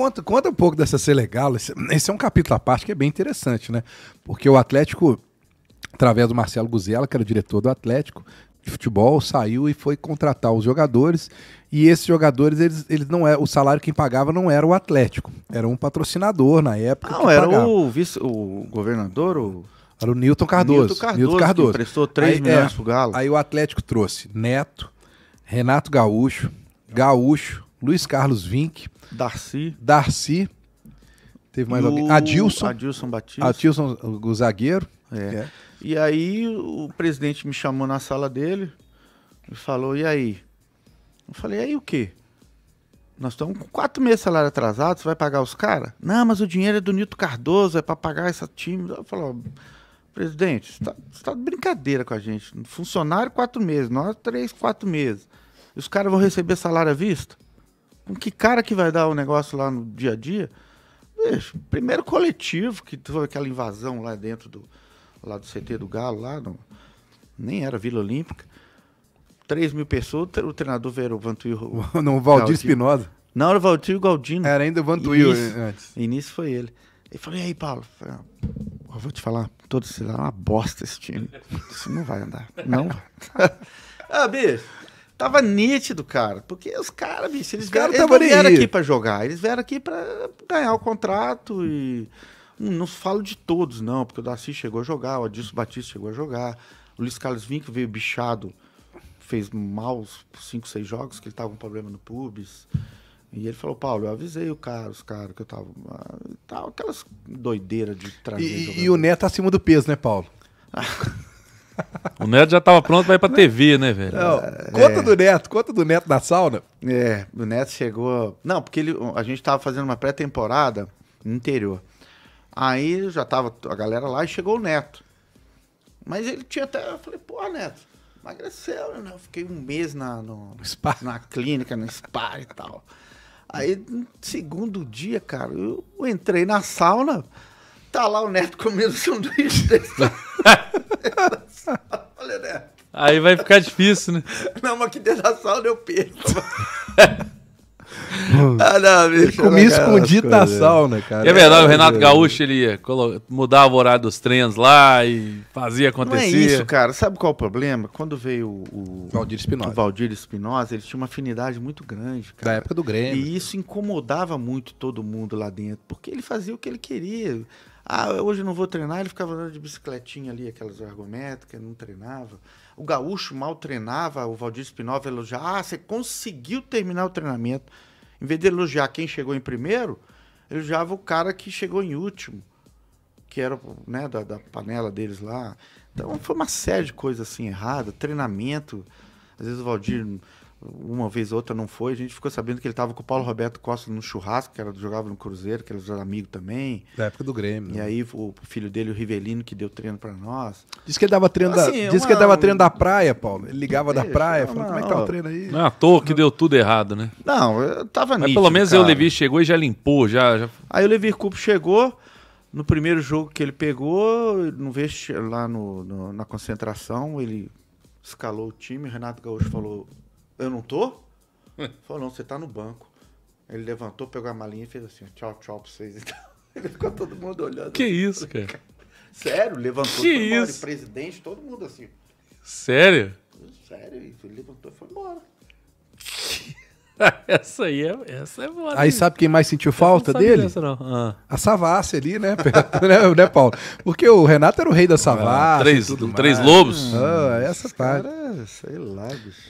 conta, conta um pouco dessa Selegalo. Esse, esse é um capítulo à parte que é bem interessante, né? Porque o Atlético, através do Marcelo Guzela, que era o diretor do Atlético, de futebol saiu e foi contratar os jogadores e esses jogadores eles, eles não é o salário que pagava não era o Atlético era um patrocinador na época não era pagava. o vice o governador o... era o Newton Cardoso Newton Cardoso, Cardoso. prestou 3 aí, milhões é, pro Galo aí o Atlético trouxe Neto Renato Gaúcho Gaúcho Luiz Carlos Vinck. Darcy. Darcy. Teve mais o... alguém? Adilson. Adilson Batista. Adilson, o zagueiro. É. é. E aí o presidente me chamou na sala dele e falou, e aí? Eu falei, e aí o quê? Nós estamos com quatro meses de salário atrasado, você vai pagar os caras? Não, mas o dinheiro é do Nito Cardoso, é para pagar esse time. Eu falo, presidente, você está tá de brincadeira com a gente. Funcionário, quatro meses. Nós, três, quatro meses. E os caras vão receber salário à vista? com que cara que vai dar o negócio lá no dia a dia? Bicho, primeiro coletivo, que foi aquela invasão lá dentro do, lá do CT do Galo, lá no, nem era Vila Olímpica. 3 mil pessoas, o treinador veio o Vantuil. Não, o Valdir Espinosa. Não, era o Valdir Galdino. Era ainda o Vantuil é, antes. Início foi ele. Ele falou, e aí, Paulo? Eu, ah, vou te falar, todo será é uma bosta esse time. Isso não vai andar. Não vai. ah, bicho. Tava nítido, cara. Porque os caras, bicho, eles, cara vieram, eles vieram aqui para jogar. Eles vieram aqui para ganhar o contrato e. não falo de todos, não, porque o Darcy chegou a jogar, o Adilson Batista chegou a jogar, o Luiz Carlos Vinck veio bichado, fez mal os 5, 6 jogos, que ele tava com problema no pubis. E ele falou, Paulo, eu avisei o cara, os caras que eu tava. Ah, tal, aquelas doideiras de trazer. E, e, o Neto acima do peso, né, Paulo? O Neto já tava pronto pra ir pra TV, né, velho? Não, é. conta é. do Neto, conta do Neto na sauna. É, o Neto chegou. Não, porque ele, a gente tava fazendo uma pré-temporada no interior. Aí já tava a galera lá e chegou o Neto. Mas ele tinha até. Eu falei, pô, Neto, emagreceu, né? Eu né? fiquei um mês na, no, spa. na clínica, no spa e tal. Aí, no segundo dia, cara, eu entrei na sauna, tá lá o Neto comendo sanduíche desse Olha, né? Aí vai ficar difícil, né? Não, mas que dedasal deu peso. ah, não, ele comia é escondido na né? sauna, cara. É verdade, o Renato Gaúcho ele mudava o horário dos treinos lá e fazia é acontecer. é isso, cara. Sabe qual é o problema? Quando veio o Valdir Espinosa, o Valdir Espinosa, ele tinha uma afinidade muito grande, cara. Da época do Grêmio. E isso incomodava muito todo mundo lá dentro, porque ele fazia o que ele queria. Ah, hoje não vou treinar, ele ficava andando de bicicletinha ali, aquelas ergométricas, não treinava. O gaúcho mal treinava, o Valdir Spinoza elogiava. Ah, você conseguiu terminar o treinamento. Em vez de elogiar quem chegou em primeiro, elogiava o cara que chegou em último, que era né, da, da panela deles lá. Então foi uma série de coisas assim errada, treinamento. Às vezes o Valdir uma vez ou outra não foi, a gente ficou sabendo que ele estava com o Paulo Roberto Costa no churrasco, que era, jogava no Cruzeiro, que era amigo também. Da época do Grêmio. E né? aí o filho dele, o Rivelino, que deu treino para nós. Diz que ele dava treino, assim, da, uma... que ele dava treino da praia, Paulo. Ele ligava da praia, falando, como é que tá o treino aí? Não, é à toa que deu tudo errado, né? Não, eu tava Mas pelo menos cara. o Levi chegou e já limpou, já... já... Aí o Levi Cupo chegou, no primeiro jogo que ele pegou, no vesti... lá no, no, na concentração, ele escalou o time, Renato Gaúcho falou eu não tô? Falou, não, você tá no banco. Ele levantou, pegou a malinha e fez assim, tchau, tchau pra vocês. ele ficou todo mundo olhando. Que assim. isso, cara? Sério, levantou, que foi Embora, presidente, todo mundo assim. Sério? Sério, ele levantou e foi embora. essa aí é, essa é boa. Aí hein? sabe quem mais sentiu falta dele? Dessa, ah. A Savassi ali, né, Perto, né, né, Paulo? Porque o Renato era o rei da ah, Savassi. Ah, três, três lobos. Ah, essa parte. Cara, é, sei lá, bicho.